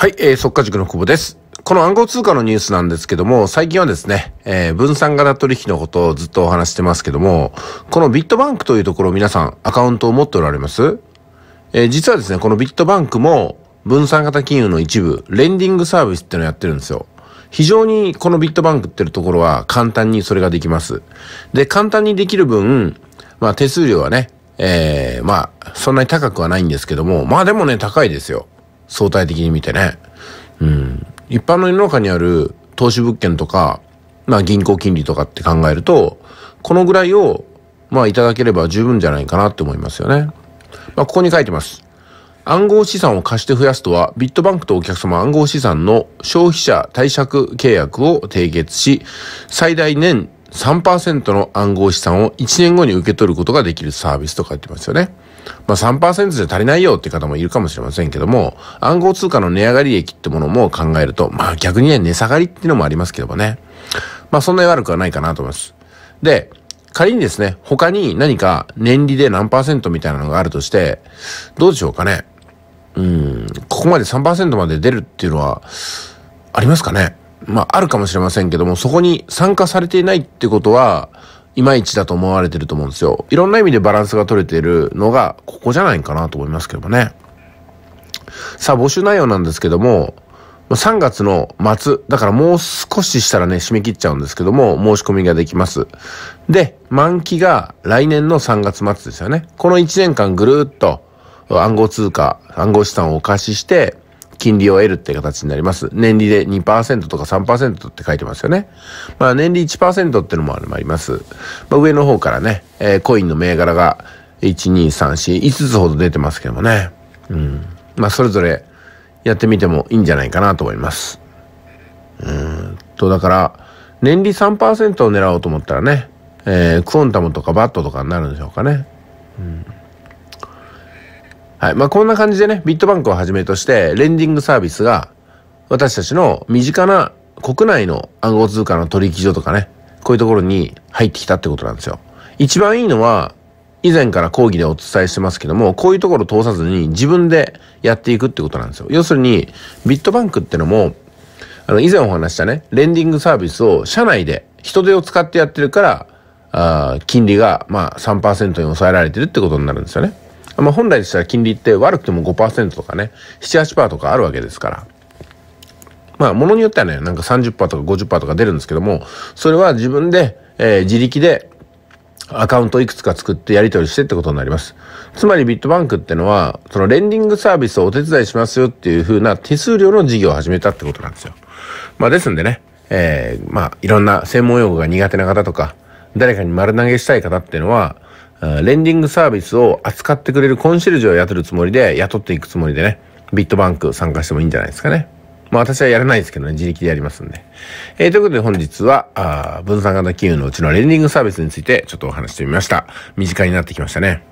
はい、えー、速稼塾の久保です。この暗号通貨のニュースなんですけども、最近はですね、えー、分散型取引のことをずっとお話してますけども、このビットバンクというところ皆さんアカウントを持っておられますえー、実はですね、このビットバンクも分散型金融の一部、レンディングサービスっていうのをやってるんですよ。非常にこのビットバンクっていうところは簡単にそれができます。で、簡単にできる分、まあ手数料はね、えー、まあ、そんなに高くはないんですけども、まあでもね、高いですよ。相対的に見てね。うん。一般の世の中にある投資物件とか、まあ銀行金利とかって考えると、このぐらいを、まあいただければ十分じゃないかなって思いますよね。まあここに書いてます。暗号資産を貸して増やすとは、ビットバンクとお客様暗号資産の消費者貸借契約を締結し、最大年3%の暗号資産を1年後に受け取ることができるサービスと書いてますよね。まあ3%じゃ足りないよって方もいるかもしれませんけども、暗号通貨の値上がり益ってものも考えると、まあ逆にね、値下がりっていうのもありますけどもね。まあそんなに悪くはないかなと思います。で、仮にですね、他に何か年利で何パーセントみたいなのがあるとして、どうでしょうかね。うん、ここまで3%まで出るっていうのは、ありますかねまあ、あるかもしれませんけども、そこに参加されていないってことは、いまいちだと思われてると思うんですよ。いろんな意味でバランスが取れているのが、ここじゃないかなと思いますけどもね。さあ、募集内容なんですけども、3月の末、だからもう少ししたらね、締め切っちゃうんですけども、申し込みができます。で、満期が来年の3月末ですよね。この1年間ぐるっと暗号通貨、暗号資産をお貸しして、金利を得るって形になります。年利で2%とか3%って書いてますよね。まあ年利1%ってのもあります。まあ、上の方からね、えー、コインの銘柄が1、2、3、4、5つほど出てますけどもね。うん。まあそれぞれやってみてもいいんじゃないかなと思います。うんと、だから、年利3%を狙おうと思ったらね、えー、クオンタムとかバットとかになるんでしょうかね。うんはい。まあ、こんな感じでね、ビットバンクをはじめとして、レンディングサービスが、私たちの身近な国内の暗号通貨の取引所とかね、こういうところに入ってきたってことなんですよ。一番いいのは、以前から講義でお伝えしてますけども、こういうところ通さずに自分でやっていくってことなんですよ。要するに、ビットバンクってのも、あの、以前お話したね、レンディングサービスを社内で人手を使ってやってるから、あ金利が、まあ3、3%に抑えられてるってことになるんですよね。まあ、本来でしたら金利って悪くても5%とかね、7、8%とかあるわけですから。まあ、ものによってはね、なんか30%とか50%とか出るんですけども、それは自分で、えー、自力でアカウントいくつか作ってやり取りしてってことになります。つまりビットバンクってのは、そのレンディングサービスをお手伝いしますよっていう風な手数料の事業を始めたってことなんですよ。まあですんでね、えー、まあいろんな専門用語が苦手な方とか、誰かに丸投げしたい方っていうのは、レンディングサービスを扱ってくれるコンシェルジュを雇るつもりで雇っていくつもりでね、ビットバンク参加してもいいんじゃないですかね。まあ私はやらないですけどね、自力でやりますんで。えー、ということで本日は、あ分散型金融のうちのレンディングサービスについてちょっとお話してみました。身近になってきましたね。